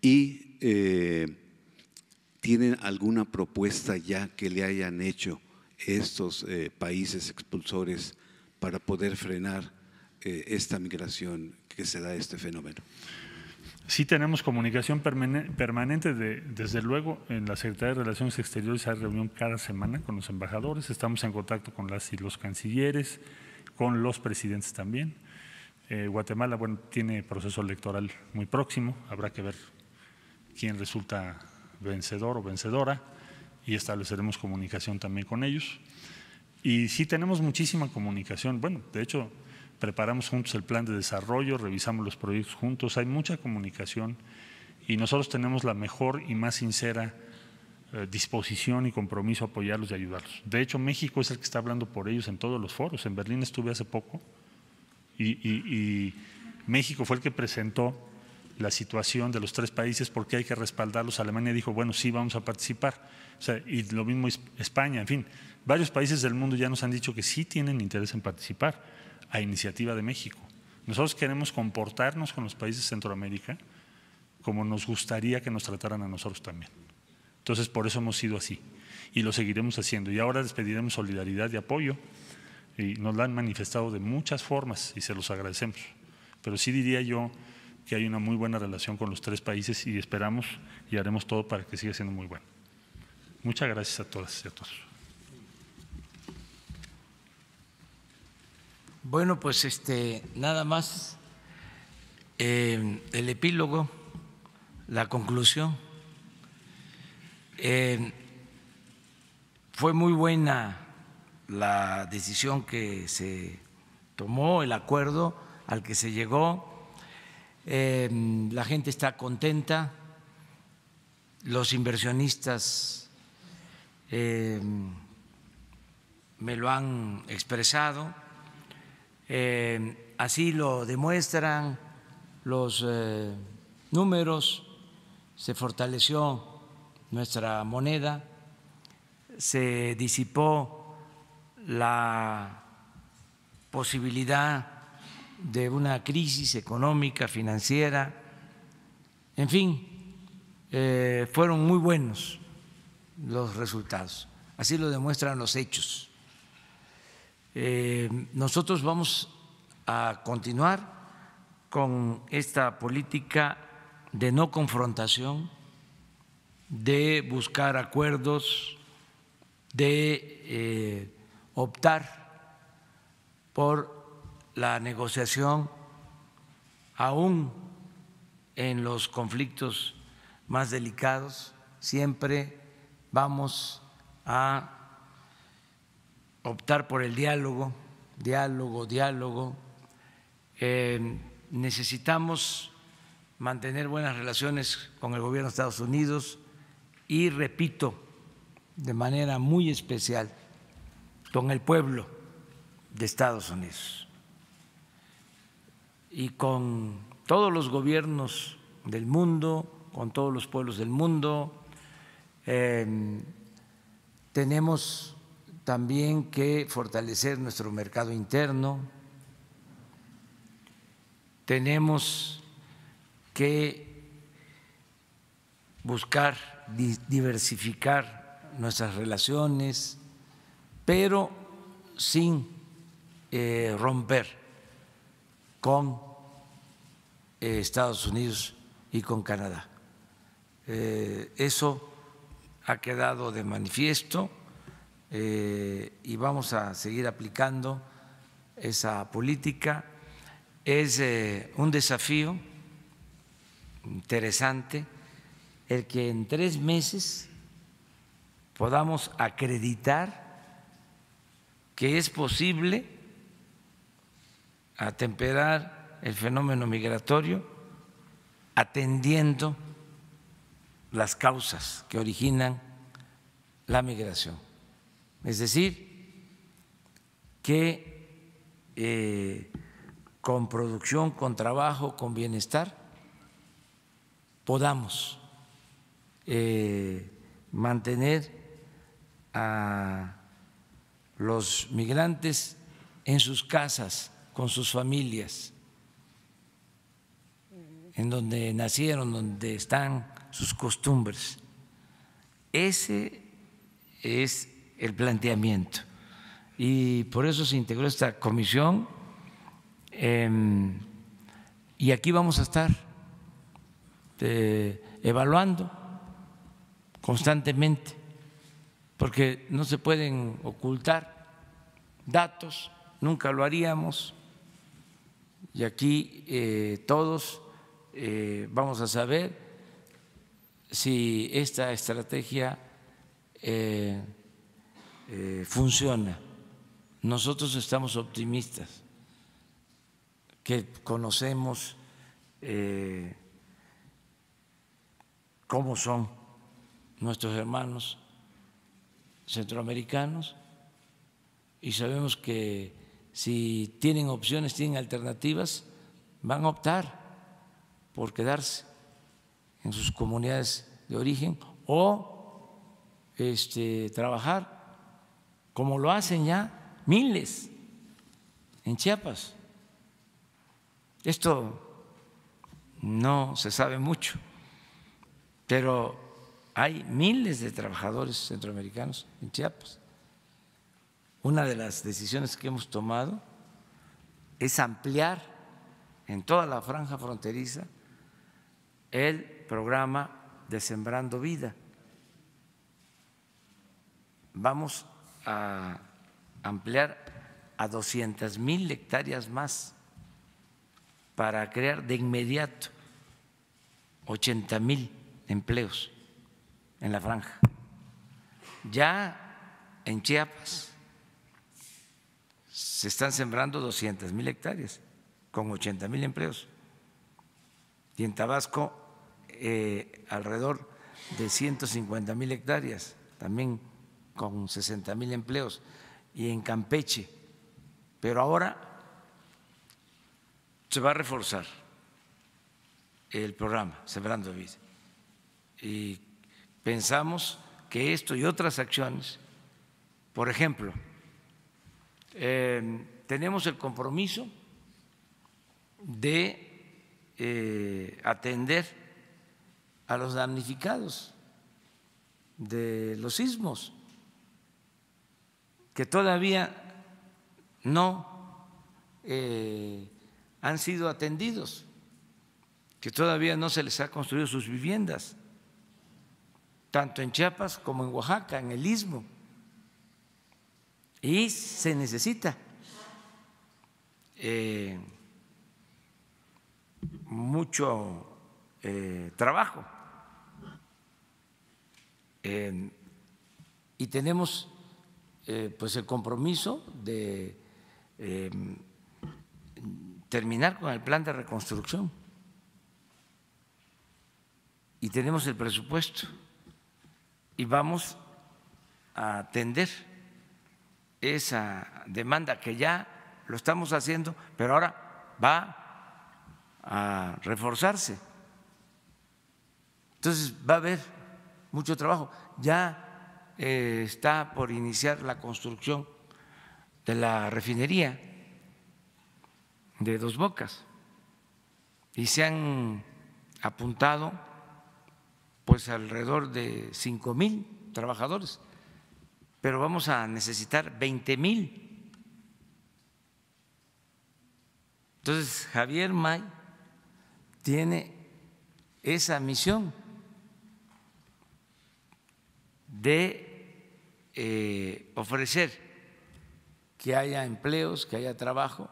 ¿Y eh, tiene alguna propuesta ya que le hayan hecho estos eh, países expulsores para poder frenar eh, esta migración que se da, este fenómeno? Sí tenemos comunicación permanente, desde luego, en la Secretaría de Relaciones Exteriores hay reunión cada semana con los embajadores, estamos en contacto con las y los cancilleres, con los presidentes también. Eh, Guatemala, bueno, tiene proceso electoral muy próximo, habrá que ver quién resulta vencedor o vencedora y estableceremos comunicación también con ellos. Y sí tenemos muchísima comunicación, bueno, de hecho, preparamos juntos el plan de desarrollo, revisamos los proyectos juntos, hay mucha comunicación y nosotros tenemos la mejor y más sincera eh, disposición y compromiso a apoyarlos y ayudarlos. De hecho, México es el que está hablando por ellos en todos los foros. En Berlín estuve hace poco y, México fue el que presentó la situación de los tres países porque hay que respaldarlos. Alemania dijo, bueno, sí, vamos a participar. y lo mismo España, en fin, varios países del mundo ya nos han dicho que sí tienen interés en participar a iniciativa de México. Nosotros queremos comportarnos con los países de Centroamérica como nos gustaría que nos trataran a nosotros también. Entonces, por eso hemos sido así y lo seguiremos haciendo. Y ahora les solidaridad y apoyo y nos la han manifestado de muchas formas y se los agradecemos. Pero sí diría yo que hay una muy buena relación con los tres países y esperamos y haremos todo para que siga siendo muy buena. Muchas gracias a todas y a todos. Bueno, pues este, nada más em, el epílogo, la conclusión. Em, fue muy buena la decisión que se tomó, el acuerdo al que se llegó. Em, la gente está contenta, los inversionistas me lo han expresado eh, así lo demuestran los eh, números, se fortaleció nuestra moneda, se disipó la posibilidad de una crisis económica, financiera, en fin, eh, fueron muy buenos los resultados, así lo demuestran los hechos. Eh, nosotros vamos a continuar con esta política de no confrontación, de buscar acuerdos, de eh, optar por la negociación, aún en los conflictos más delicados, siempre vamos a optar por el diálogo, diálogo, diálogo. Eh, necesitamos mantener buenas relaciones con el gobierno de Estados Unidos y, repito, de manera muy especial, con el pueblo de Estados Unidos y con todos los gobiernos del mundo, con todos los pueblos del mundo. Eh, tenemos también que fortalecer nuestro mercado interno, tenemos que buscar diversificar nuestras relaciones, pero sin eh, romper con eh, Estados Unidos y con Canadá. Eh, eso ha quedado de manifiesto eh, y vamos a seguir aplicando esa política. Es eh, un desafío interesante el que en tres meses podamos acreditar que es posible atemperar el fenómeno migratorio atendiendo las causas que originan la migración. Es decir, que eh, con producción, con trabajo, con bienestar, podamos eh, mantener a los migrantes en sus casas, con sus familias, en donde nacieron, donde están sus costumbres. Ese es el planteamiento. Y por eso se integró esta comisión em, y aquí vamos a estar eh, evaluando constantemente, porque no se pueden ocultar datos, nunca lo haríamos, y aquí eh, todos eh, vamos a saber si esta estrategia eh, funciona. Nosotros estamos optimistas, que conocemos eh, cómo son nuestros hermanos centroamericanos y sabemos que si tienen opciones, tienen alternativas, van a optar por quedarse en sus comunidades de origen o este, trabajar como lo hacen ya miles en Chiapas. Esto no se sabe mucho, pero hay miles de trabajadores centroamericanos en Chiapas. Una de las decisiones que hemos tomado es ampliar en toda la franja fronteriza el programa de Sembrando Vida. Vamos a ampliar a 200 mil hectáreas más para crear de inmediato 80 mil empleos en la franja. Ya en Chiapas se están sembrando 200 mil hectáreas con 80 mil empleos y en Tabasco eh, alrededor de 150 mil hectáreas también con 60 mil empleos, y en Campeche. Pero ahora se va a reforzar el programa Sembrando Vida. Y pensamos que esto y otras acciones, por ejemplo, em, tenemos el compromiso de eh, atender a los damnificados de los sismos que todavía no eh, han sido atendidos, que todavía no se les ha construido sus viviendas, tanto en Chiapas como en Oaxaca, en el istmo. Y se necesita eh, mucho eh, trabajo. y tenemos eh, pues el compromiso de eh, terminar con el plan de reconstrucción y tenemos el presupuesto y vamos a atender esa demanda que ya lo estamos haciendo, pero ahora va a reforzarse. Entonces va a haber mucho trabajo. Ya eh, está por iniciar la construcción de la refinería de Dos Bocas y se han apuntado pues alrededor de cinco mil trabajadores, pero vamos a necesitar 20 mil. Entonces Javier May tiene esa misión de eh, ofrecer que haya empleos, que haya trabajo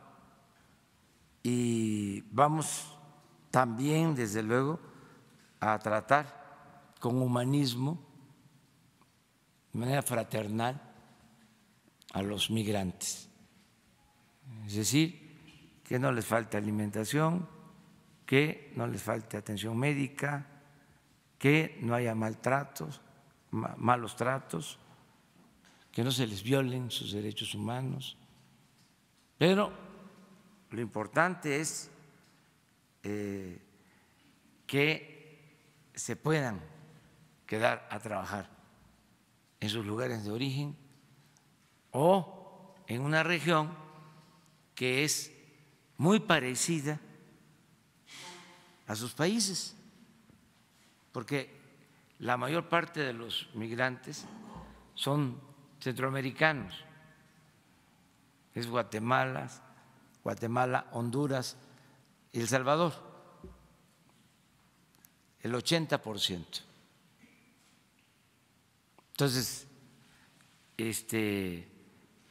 y vamos también, desde luego, a tratar con humanismo, de manera fraternal, a los migrantes. Es decir, que no les falte alimentación, que no les falte atención médica, que no haya maltratos, malos tratos que no se les violen sus derechos humanos. Pero lo importante es eh, que se puedan quedar a trabajar en sus lugares de origen o en una región que es muy parecida a sus países, porque la mayor parte de los migrantes son centroamericanos. Es Guatemala, Guatemala, Honduras y El Salvador. El 80%. Entonces, este,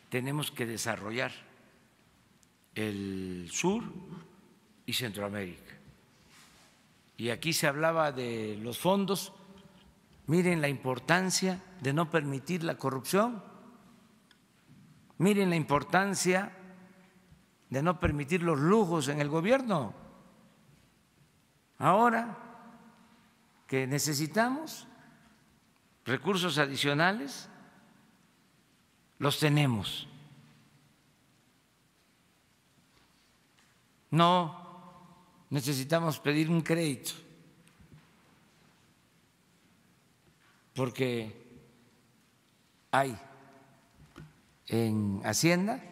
tenemos que desarrollar el sur y Centroamérica. Y aquí se hablaba de los fondos Miren la importancia de no permitir la corrupción. Miren la importancia de no permitir los lujos en el gobierno. Ahora que necesitamos recursos adicionales, los tenemos. No necesitamos pedir un crédito. porque hay en Hacienda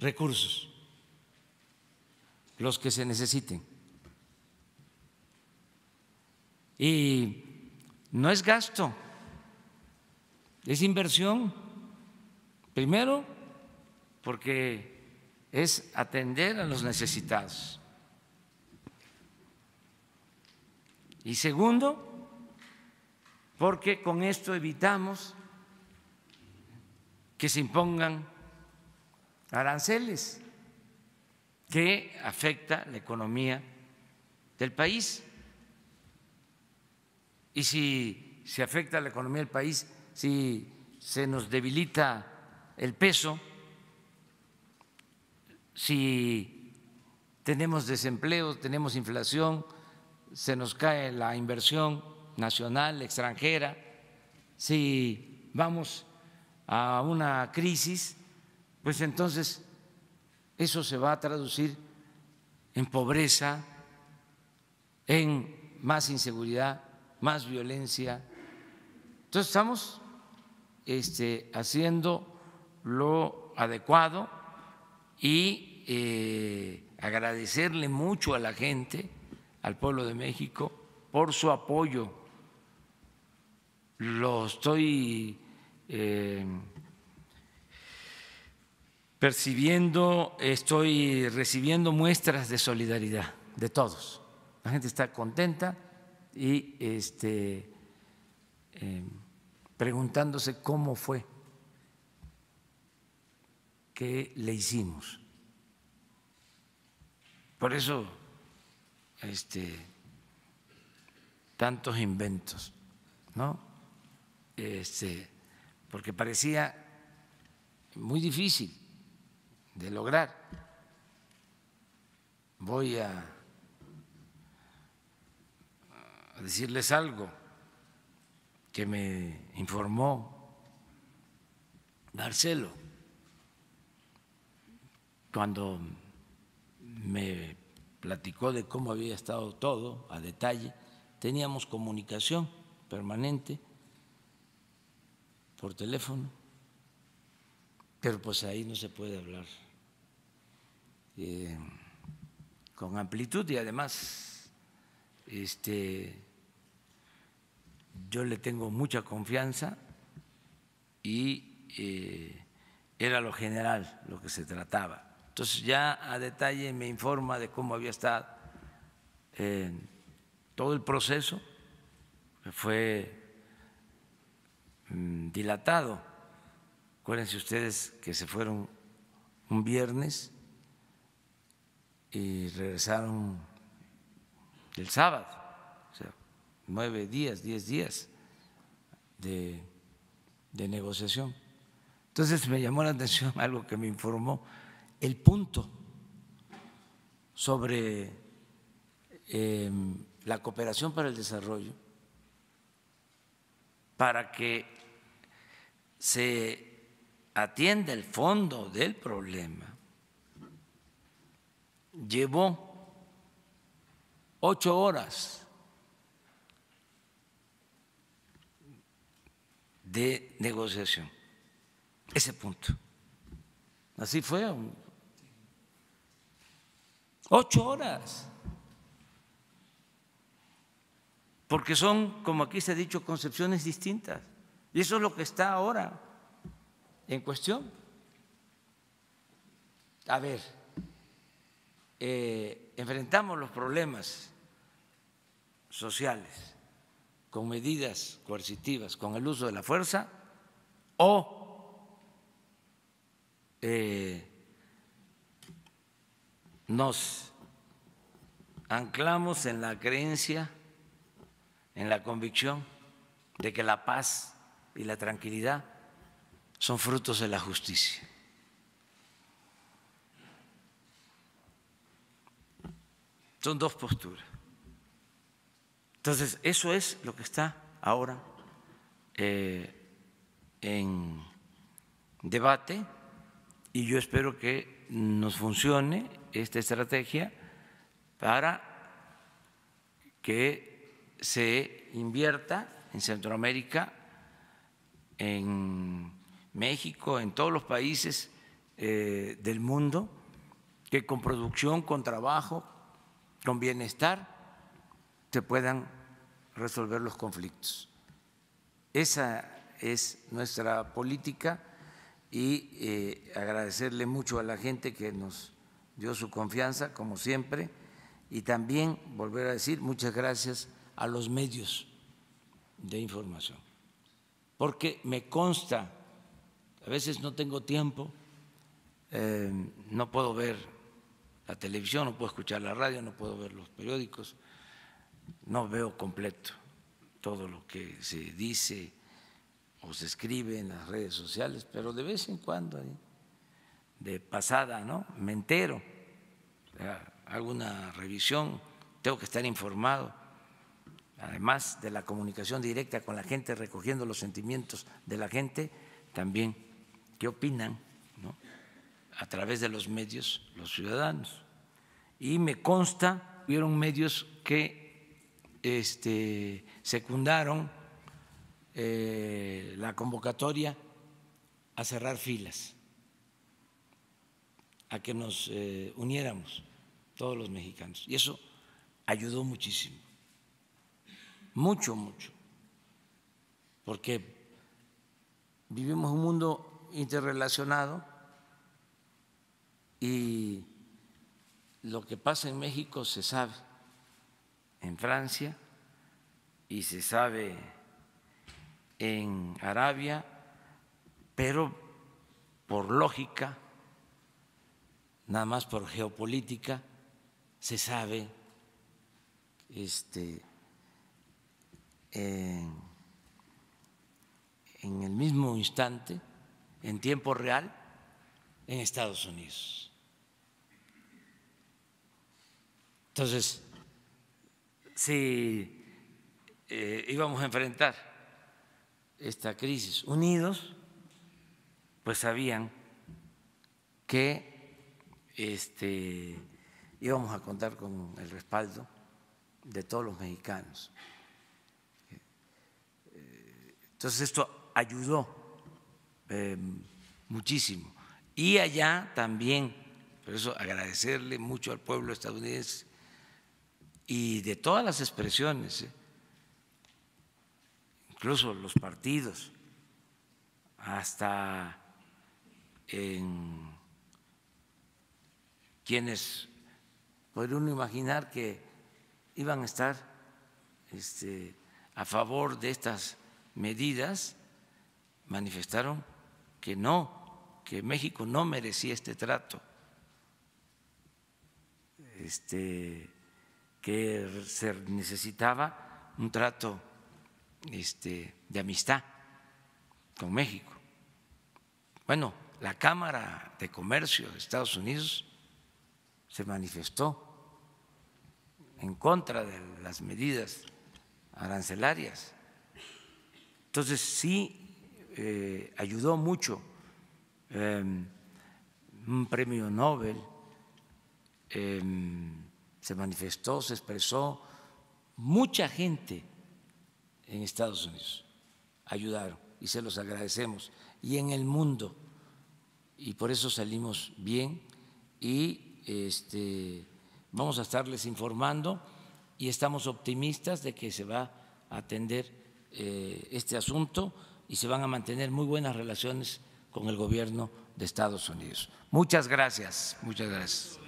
recursos, los que se necesiten. Y no es gasto, es inversión. Primero, porque es atender a los necesitados. Y segundo, porque con esto evitamos que se impongan aranceles, que afecta la economía del país. Y si se afecta la economía del país, si se nos debilita el peso, si tenemos desempleo, tenemos inflación, se nos cae la inversión, nacional, extranjera, si vamos a una crisis, pues entonces eso se va a traducir en pobreza, en más inseguridad, más violencia. Entonces estamos este, haciendo lo adecuado y eh, agradecerle mucho a la gente, al pueblo de México, por su apoyo lo estoy eh, percibiendo, estoy recibiendo muestras de solidaridad de todos. La gente está contenta y este, eh, preguntándose cómo fue que le hicimos. Por eso, este, tantos inventos, ¿no? este, porque parecía muy difícil de lograr. Voy a, decirles algo que me informó Marcelo cuando me platicó de cómo había estado todo a detalle, teníamos comunicación permanente por teléfono, pero pues ahí no se puede hablar eh, con amplitud y además este, yo le tengo mucha confianza y eh, era lo general lo que se trataba. Entonces ya a detalle me informa de cómo había estado eh, todo el proceso, fue Mm, dilatado. Acuérdense ustedes que se fueron un viernes y regresaron el sábado, o sea, nueve días, diez días de, negociación. Entonces me llamó la atención algo que me informó, el punto sobre em, la cooperación para el desarrollo, para que se atiende el fondo del problema, llevó ocho horas de negociación. Ese punto. Así fue. Ocho horas. Porque son, como aquí se ha dicho, concepciones distintas. Y eso es lo que está ahora en cuestión. A ver, eh, enfrentamos los problemas sociales con medidas coercitivas, con el uso de la fuerza o eh, nos anclamos en la creencia, en la convicción de que la paz y la tranquilidad son frutos de la justicia. Son dos posturas. Entonces, eso es lo que está ahora eh, en debate y yo espero que nos funcione esta estrategia para que se invierta en Centroamérica en México, en todos los países eh, del mundo, que con producción, con trabajo, con bienestar, se puedan resolver los conflictos. Esa es nuestra política y eh, agradecerle mucho a la gente que nos dio su confianza, como siempre, y también volver a decir muchas gracias a los medios de información porque me consta, a veces no tengo tiempo, eh, no puedo ver la televisión, no puedo escuchar la radio, no puedo ver los periódicos, no veo completo todo lo que se dice o se escribe en las redes sociales, pero de vez en cuando, de pasada, ¿no? Me entero, hago una revisión, tengo que estar informado además de la comunicación directa con la gente, recogiendo los sentimientos de la gente, también qué opinan a través de los medios los ciudadanos. Y me consta, hubo medios que este, secundaron eh, la convocatoria a cerrar filas, a que nos eh, uniéramos todos los mexicanos. Y eso ayudó muchísimo mucho, mucho, porque vivimos un mundo interrelacionado y lo que pasa en México se sabe en Francia y se sabe en Arabia, pero por lógica, nada más por geopolítica, se sabe este, en el mismo instante, en tiempo real, en Estados Unidos. Entonces, si eh, íbamos a enfrentar esta crisis unidos, pues sabían que este, íbamos a contar con el respaldo de todos los mexicanos. Entonces esto ayudó eh, muchísimo. Y allá también, por eso agradecerle mucho al pueblo estadounidense y de todas las expresiones, ¿eh? incluso los partidos, hasta quienes podría uno imaginar que iban a estar este, a favor de estas medidas, manifestaron que no, que México no merecía este trato, este, que se necesitaba un trato este, de amistad con México. Bueno, la Cámara de Comercio de Estados Unidos se manifestó en contra de las medidas arancelarias entonces sí eh, ayudó mucho em, un premio Nobel, em, se manifestó, se expresó, mucha gente en Estados Unidos ayudaron y se los agradecemos, y en el mundo, y por eso salimos bien y este, vamos a estarles informando y estamos optimistas de que se va a atender eh, este asunto y se van a mantener muy buenas relaciones con el gobierno de Estados Unidos. Muchas gracias, muchas gracias.